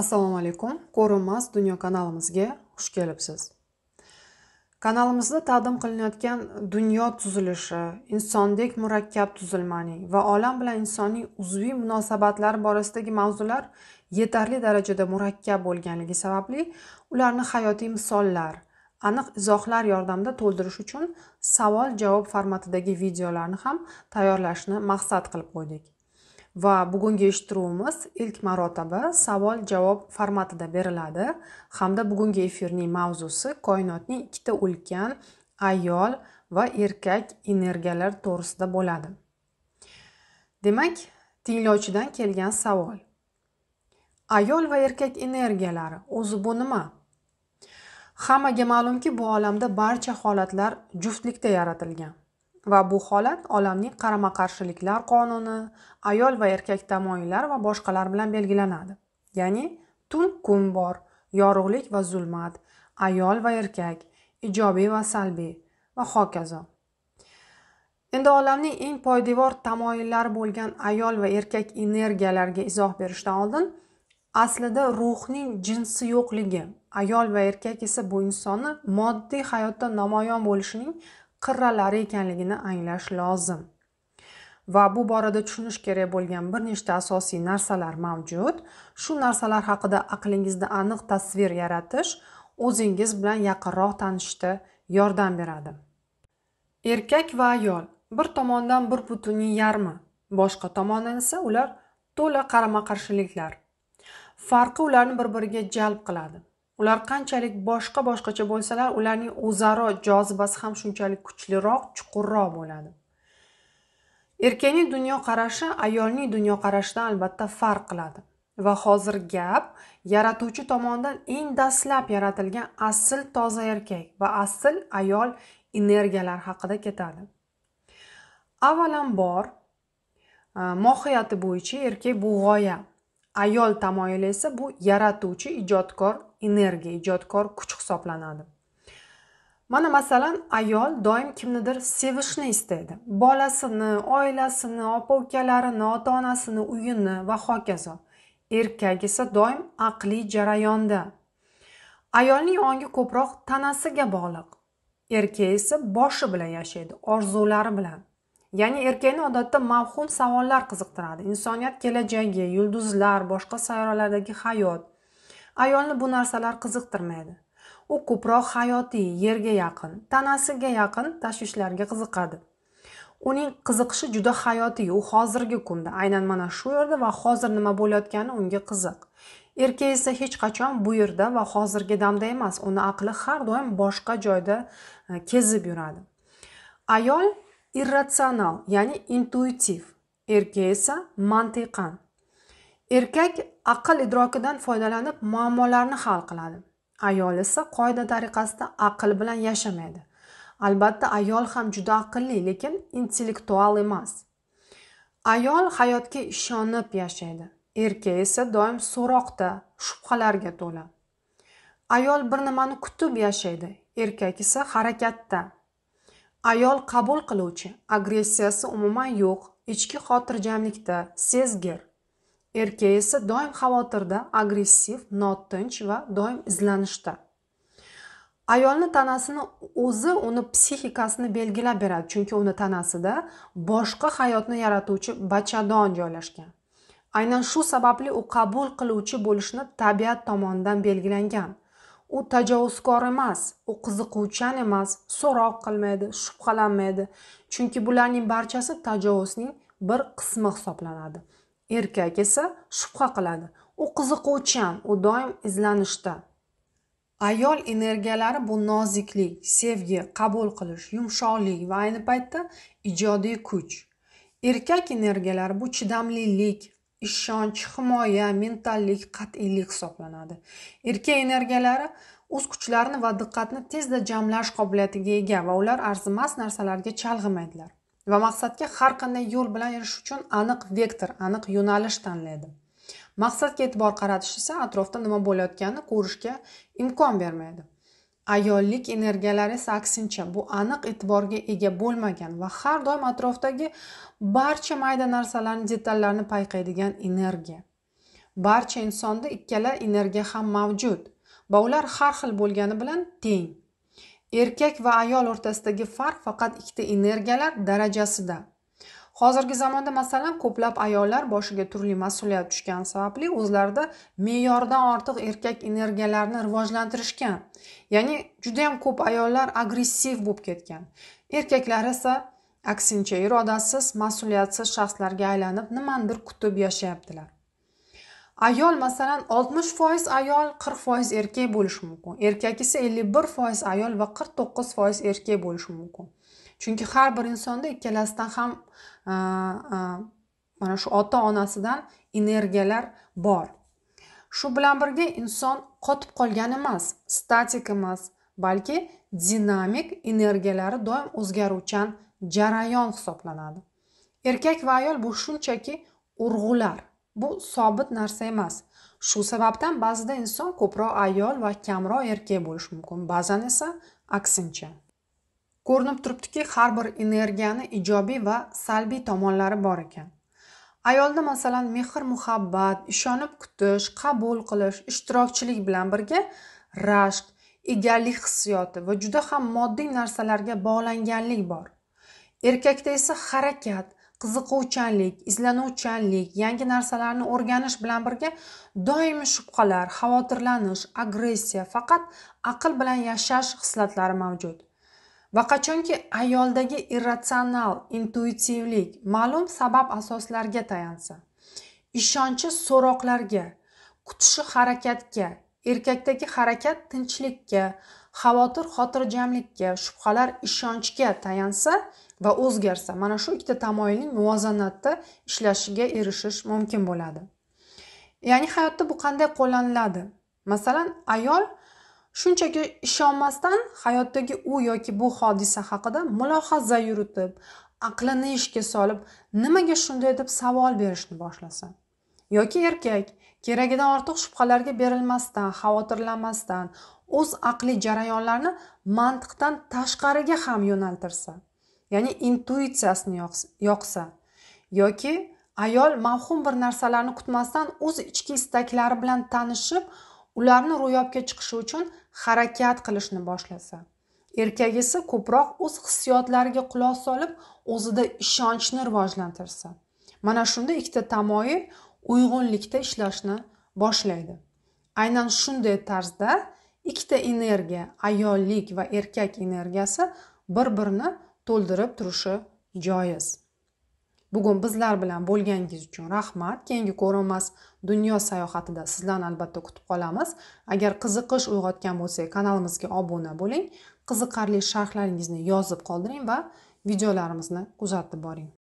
assalomu alaykum ko'rinmas dunyo kanalimizga xush kelibsiz kanalimizda taqdim qilinayotgan dunyo tuzilishi insondek murakkab tuzilmaning va olam bilan insonning uzviy munosabatlari borasidagi mavzular yetarli darajada murakkab bo'lganligi sababli ularni hayotiy misollar aniq izohlar yordamida to'ldirish uchun savol javob formatidagi videolarni ham tayyorlashni maqsad qilib qo'ydik va bugungi eshittiruvimiz ilk marotaba savol javob formatida beriladi hamda bugungi efirning mavzusi koinotning ikkita ulkan ayol va erkak energiyalar to'g'risida bo'ladi demak tinglovchidan kelgan savol ayol va erkak energiyalari o'zi bu nima hammaga ma'lumki bu olamda barcha holatlar juftlikda yaratilgan va bu holat olamning qarama qarshiliklar qonuni ayol va erkak tamoyillar va boshqalar bilan belgilanadi ya'ni tun kun bor yorug'lik va zulmat ayol va erkak ijobiy va salbiy va hokazo endi olamning eng poydevor tamoyillari bo'lgan ayol va erkak energiyalariga izoh berishdan oldin aslida ruhning jinsi yo'qligi ayol va erkak esa bu insonni moddiy hayotda namoyon bo'lishining qirralari ekanligini anglash lozim va bu borada tushunish kerak bo'lgan bir nechta asosiy narsalar mavjud shu narsalar haqida aqlingizda aniq tasvir yaratish o'zingiz bilan yaqinroq tanishishda yordam beradi erkak va ayol bir tomondan bir butunning yarmi boshqa tomondan esa ular to'la qarama qarshiliklar farqi ularni bir biriga jalb qiladi ular qanchalik boshqa boshqacha bo'lsalar ularning o'zaro jozibasi ham shunchalik kuchliroq chuqurroq bo'ladi erkakning dunyoqarashi ayolning dunyoqarashidan albatta farq qiladi va hozir gap yaratuvchi tomonidan eng dastlab yaratilgan asl toza erkak va asl ayol energiyalar haqida ketadi avvalambor e, mohiyati bo'yicha erkak bu g'oya ayol tamoyili esa bu yaratuvchi ijodkor energiya ijodkor kuch hisoblanadi mana masalan ayol doim kimnidir sevishni istaydi bolasini oilasini opa ukalarini ota onasini uyini va hokazo erkak esa doim aqliy jarayonda ayolning ongi ko'proq tanasiga bog'liq erkak esa boshi bilan yashaydi orzulari bilan ya'ni erkakni odatda mavhum savollar qiziqtiradi insoniyat kelajagi yulduzlar boshqa sayyoralardagi hayot ayolni bu narsalar qiziqtirmaydi u ko'proq hayotiy yerga yaqin tanasiga yaqin tashvishlarga qiziqadi uning qiziqishi juda hayotiy u hozirgi kunda aynan mana shu yerda va hozir nima bo'layotgani unga qiziq erkak esa hech qachon bu yerda va hozirgi damda emas uni aqli har doim boshqa joyda e, kezib yuradi ayol irratsional ya'ni intuitiv erkak esa mantiqan erkak aql idrokidan foydalanib muammolarni hal qiladi ayol esa qoida tariqasida aql bilan yashamaydi albatta ayol ham juda aqlli lekin intellektual emas ayol hayotga ishonib yashaydi erkak esa doim so'roqda shubhalarga to'la ayol bir nimani kutib yashaydi erkak esa harakatda ayol qabul qiluvchi agressiyasi umuman yo'q ichki xotirjamlikda sezgir erkak esa doim xavotirda agressiv notinch va doim izlanishda ayolni tanasini o'zi uni psixikasini belgilab beradi chunki uni tanasida boshqa hayotni yaratuvchi bachadon joylashgan aynan shu sababli u qabul qiluvchi bo'lishni tabiat tomonidan belgilangan u tajovuzkor emas u qiziquvchan emas so'roq qilmaydi shubhalanmaydi chunki bularning barchasi tajovuzning bir qismi hisoblanadi erkak esa shubha qiladi u qiziquvchan u doim izlanishda ayol energiyalari bu noziklik sevgi qabul qilish yumshoqlik va ayni paytda ijodiy kuch erkak energiyalari bu chidamlilik ishonch himoya mentallik qat'iylik hisoblanadi erkak energiyalari o'z kuchlarini va diqqatni tezda jamlash qobiliyatiga ega va ular arzimas narsalarga chalg'imaydilar va maqsadga har qanday yo'l bilan erishish uchun aniq vektor aniq yo'nalish tanlaydi maqsadga e'tibor qaratish esa atrofda nima bo'layotganini ko'rishga imkon bermaydi ayollik energiyalari esa aksincha bu aniq e'tiborga ega bo'lmagan va har doim atrofdagi barcha mayda narsalarni detallarni payqaydigan energiya barcha insonda ikkala energiya ham mavjud va ular har xil bo'lgani bilan teng erkak va ayol o'rtasidagi farq faqat ikkita energiyalar darajasida hozirgi zamonda masalan ko'plab ayollar boshiga turli mas'uliyat tushgani sababli o'zlarida me'yordan ortiq erkak energiyalarini rivojlantirishgan ya'ni judayam ko'p ayollar agressiv bo'lib ketgan erkaklar esa aksincha irodasiz mas'uliyatsiz shaxslarga aylanib nimanidir kutib yashayaptilar ayol masalan oltmish foiz ayol qirq foiz erkak bo'lishi mumkin erkak esa ellik bir foiz ayol va qirq to'qqiz foiz erkak bo'lishi mumkin chunki har bir insonda ikkalasidan ham e, e, mana shu ota onasidan energiyalar bor shu bilan birga inson qotib qolgan emas statik emas balki dinamik energiyalari doim o'zgaruvchan jarayon hisoblanadi erkak va ayol bu shunchaki urg'ular bu sobit narsa emas shu sababdan ba'zida inson ko'proq ayol va kamroq erkak bo'lishi mumkin ba'zan esa aksincha ko'rinib turibdiki har bir energiyani ijobiy va salbiy tomonlari bor ekan ayolda masalan mehr muhabbat ishonib kutish qabul qilish ishtirokchilik bilan birga rashq egalik hissiyoti va juda ham moddiy narsalarga bog'langanlik bor erkakda esa harakat qiziquvchanlik izlanuvchanlik yangi narsalarni o'rganish bilan birga doimiy shubhalar xavotirlanish agressiya faqat aql bilan yashash hislatlari mavjud va qachonki ayoldagi irratsional intuitivlik ma'lum sabab asoslarga tayansa ishonchi so'roqlarga kutishi harakatga erkakdagi harakat tinchlikka xavotir xotirjamlikka shubhalar ishonchga tayansa va o'zgarsa mana shu ikkita tamoyilning muvozanatda ishlashiga erishish mumkin bo'ladi ya'ni hayotda bu qanday qo'llaniladi masalan ayol shunchaki ishonmasdan hayotdagi u yoki bu hodisa haqida mulohaza yuritib aqlini ishga solib nimaga shunday deb savol berishni boshlasa yoki erkak keragidan ortiq shubhalarga berilmasdan xavotirlanmasdan o'z aqliy jarayonlarni mantiqdan tashqariga ham yo'naltirsa ya'ni intuitsiyasini yoqsa yoki ayol mavhum bir narsalarni kutmasdan o'z ichki istaklari bilan tanishib ularni ro'yobga chiqishi uchun harakat qilishni boshlasa erkak esa ko'proq o'z hissiyotlariga quloq solib o'zida ishonchni rivojlantirsa mana shunda ikkita tamoyil uyg'unlikda ishlashni boshlaydi aynan shunday tarzda ikkita energiya ayollik va erkak energiyasi bir birini to'ldirib turishi joiz bugun bizlar bilan bo'lganingiz uchun rahmat keyingi ko'rinmas dunyo sayohatida sizlarni albatta kutib qolamiz agar qiziqish uyg'otgan bo'lsak kanalimizga obuna bo'ling qiziqarli sharhlaringizni yozib qoldiring va videolarimizni kuzatib boring